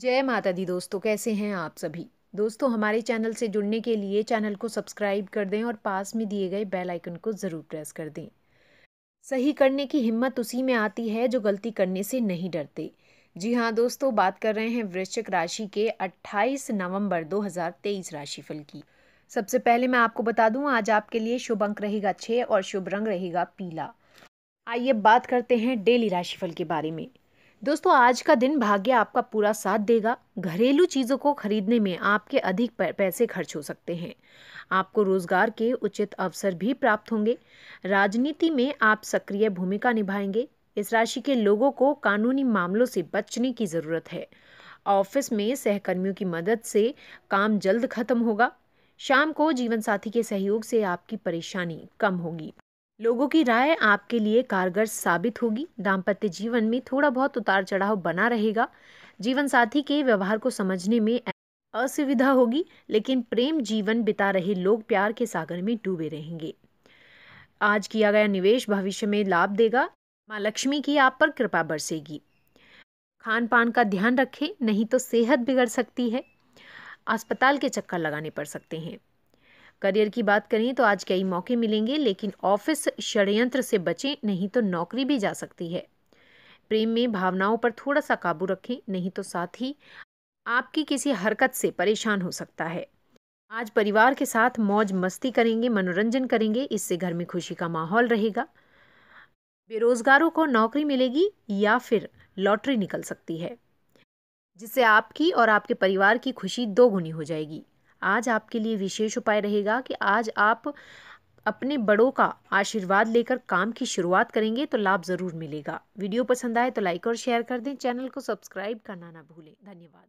जय माता दी दोस्तों कैसे हैं आप सभी दोस्तों हमारे चैनल से जुड़ने के लिए चैनल को सब्सक्राइब कर दें और पास में दिए गए बेल आइकन को ज़रूर प्रेस कर दें सही करने की हिम्मत उसी में आती है जो गलती करने से नहीं डरते जी हाँ दोस्तों बात कर रहे हैं वृश्चिक राशि के 28 नवंबर 2023 राशिफल की सबसे पहले मैं आपको बता दूं आज आपके लिए शुभ अंक रहेगा छः और शुभ रंग रहेगा पीला आइए बात करते हैं डेली राशिफल के बारे में दोस्तों आज का दिन भाग्य आपका पूरा साथ देगा घरेलू चीज़ों को खरीदने में आपके अधिक पैसे खर्च हो सकते हैं आपको रोजगार के उचित अवसर भी प्राप्त होंगे राजनीति में आप सक्रिय भूमिका निभाएंगे इस राशि के लोगों को कानूनी मामलों से बचने की ज़रूरत है ऑफिस में सहकर्मियों की मदद से काम जल्द खत्म होगा शाम को जीवन साथी के सहयोग से आपकी परेशानी कम होगी लोगों की राय आपके लिए कारगर साबित होगी दाम्पत्य जीवन में थोड़ा बहुत उतार चढ़ाव बना रहेगा जीवन साथी के व्यवहार को समझने में असुविधा होगी लेकिन प्रेम जीवन बिता रहे लोग प्यार के सागर में डूबे रहेंगे आज किया गया निवेश भविष्य में लाभ देगा माँ लक्ष्मी की आप पर कृपा बरसेगी खान पान का ध्यान रखें नहीं तो सेहत बिगड़ सकती है अस्पताल के चक्कर लगाने पड़ सकते हैं करियर की बात करें तो आज कई मौके मिलेंगे लेकिन ऑफिस षडयंत्र से बचें नहीं तो नौकरी भी जा सकती है प्रेम में भावनाओं पर थोड़ा सा काबू रखें नहीं तो साथ ही आपकी किसी हरकत से परेशान हो सकता है आज परिवार के साथ मौज मस्ती करेंगे मनोरंजन करेंगे इससे घर में खुशी का माहौल रहेगा बेरोजगारों को नौकरी मिलेगी या फिर लॉटरी निकल सकती है जिससे आपकी और आपके परिवार की खुशी दोगुनी हो जाएगी आज आपके लिए विशेष उपाय रहेगा कि आज आप अपने बड़ों का आशीर्वाद लेकर काम की शुरुआत करेंगे तो लाभ ज़रूर मिलेगा वीडियो पसंद आए तो लाइक और शेयर कर दें चैनल को सब्सक्राइब करना ना भूलें धन्यवाद